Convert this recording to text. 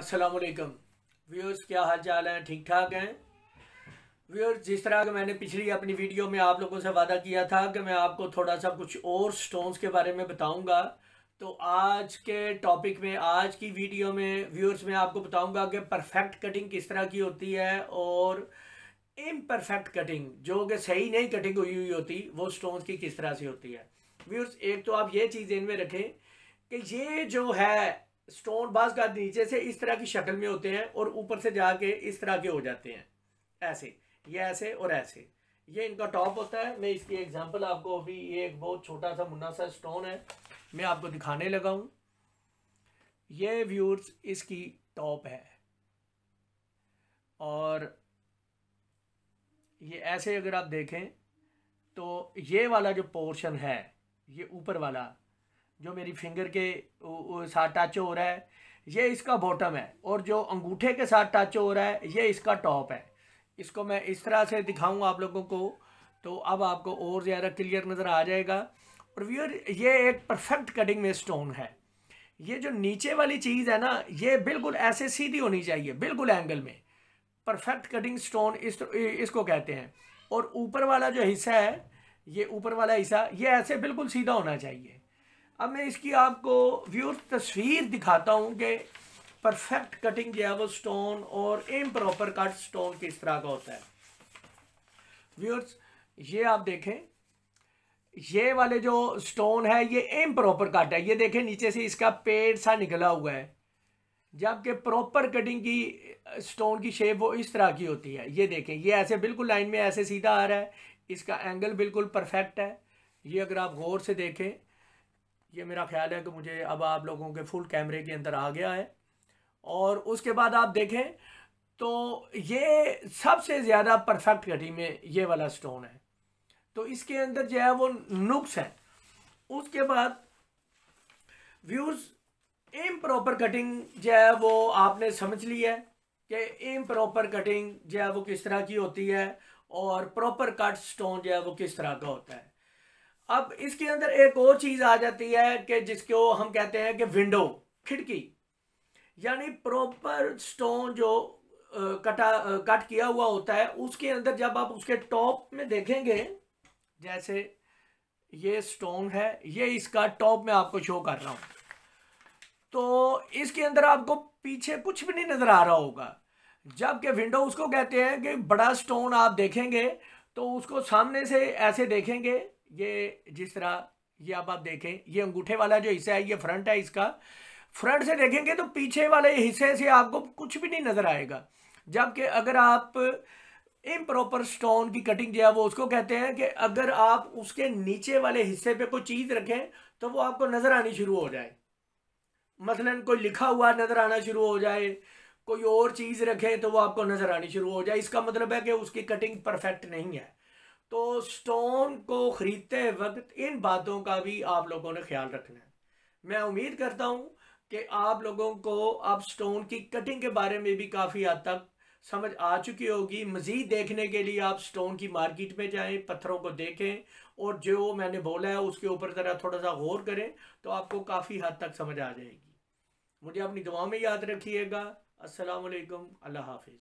अस्सलाम वालेकुम व्यूअर्स क्या हाल चाल हैं ठीक ठाक हैं व्यूअर्स जिस तरह का मैंने पिछली अपनी वीडियो में आप लोगों से वादा किया था कि मैं आपको थोड़ा सा कुछ और स्टोन्स के बारे में बताऊंगा तो आज के टॉपिक में आज की वीडियो में व्यूअर्स में आपको बताऊंगा कि परफेक्ट कटिंग किस तरह की होती है और इम्परफेक्ट कटिंग जो कि सही नहीं कटिंग हुई हुई होती वो स्टोन्स की किस तरह से होती है व्यूअर्स एक तो आप ये चीज़ इनमें रखें कि ये जो है स्टोन बास का नीचे से इस तरह की शक्ल में होते हैं और ऊपर से जाके इस तरह के हो जाते हैं ऐसे ये ऐसे और ऐसे ये इनका टॉप होता है मैं इसकी एग्जांपल आपको अभी ये एक बहुत छोटा सा मुन्ना सा स्टोन है मैं आपको दिखाने लगा हूं ये व्यूर्स इसकी टॉप है और ये ऐसे अगर आप देखें तो ये वाला जो पोर्शन है ये ऊपर वाला जो मेरी फिंगर के साथ टच हो रहा है ये इसका बॉटम है और जो अंगूठे के साथ टच हो रहा है ये इसका टॉप है इसको मैं इस तरह से दिखाऊँ आप लोगों को तो अब आपको और ज़्यादा क्लियर नज़र आ जाएगा और व्यूअर ये एक परफेक्ट कटिंग में स्टोन है ये जो नीचे वाली चीज़ है ना ये बिल्कुल ऐसे सीधी होनी चाहिए बिल्कुल एंगल में परफेक्ट कटिंग स्टोन इस तो, इसको कहते हैं और ऊपर वाला जो हिस्सा है ये ऊपर वाला हिस्सा ये ऐसे बिल्कुल सीधा होना चाहिए अब मैं इसकी आपको व्यूर तस्वीर दिखाता हूँ कि परफेक्ट कटिंग जो है वो स्टोन और एम प्रॉपर कट स्टोन किस तरह का होता है व्यूअर्स ये आप देखें ये वाले जो स्टोन है ये एम प्रॉपर कट है ये देखें नीचे से इसका पेड़ सा निकला हुआ है जबकि प्रॉपर कटिंग की स्टोन की शेप वो इस तरह की होती है ये देखें ये ऐसे बिल्कुल लाइन में ऐसे सीधा आ रहा है इसका एंगल बिल्कुल परफेक्ट है ये अगर आप गौर से देखें ये मेरा ख्याल है कि मुझे अब आप लोगों के फुल कैमरे के अंदर आ गया है और उसके बाद आप देखें तो ये सबसे ज़्यादा परफेक्ट घटी में ये वाला स्टोन है तो इसके अंदर जो है वो नुक्स है उसके बाद व्यूज़ एम प्रॉपर कटिंग जो है वो आपने समझ ली है कि एम प्रॉपर कटिंग जो है वो किस तरह की होती है और प्रॉपर कट स्टोन जो है वो किस तरह का होता है अब इसके अंदर एक और चीज आ जाती है कि जिसको हम कहते हैं कि विंडो खिड़की यानी प्रॉपर स्टोन जो कटा कट किया हुआ होता है उसके अंदर जब आप उसके टॉप में देखेंगे जैसे ये स्टोन है ये इसका टॉप में आपको शो कर रहा हूं तो इसके अंदर आपको पीछे कुछ भी नहीं नज़र आ रहा होगा जबकि विंडो उसको कहते हैं कि बड़ा स्टोन आप देखेंगे तो उसको सामने से ऐसे देखेंगे ये जिस तरह ये अब आप देखें ये अंगूठे वाला जो हिस्सा है ये फ्रंट है इसका फ्रंट से देखेंगे तो पीछे वाले हिस्से से आपको कुछ भी नहीं नज़र आएगा जबकि अगर आप इम प्रॉपर स्टोन की कटिंग जो है वो उसको कहते हैं कि अगर आप उसके नीचे वाले हिस्से पे कोई चीज़ रखें तो वो आपको नज़र आनी शुरू हो जाए मसलन कोई लिखा हुआ नज़र आना शुरू हो जाए कोई और चीज़ रखें तो वो आपको नज़र आनी शुरू हो जाए इसका मतलब है कि उसकी कटिंग परफेक्ट नहीं है तो स्टोन को खरीदते वक्त इन बातों का भी आप लोगों ने ख्याल रखना है मैं उम्मीद करता हूं कि आप लोगों को अब स्टोन की कटिंग के बारे में भी काफ़ी हद तक समझ आ चुकी होगी मज़ीद देखने के लिए आप स्टोन की मार्केट में जाएं पत्थरों को देखें और जो मैंने बोला है उसके ऊपर ज़रा थोड़ा सा गौर करें तो आपको काफ़ी हद तक समझ आ जाएगी मुझे अपनी दुआ में याद रखिएगा असलकम अल्लाह हाफिज़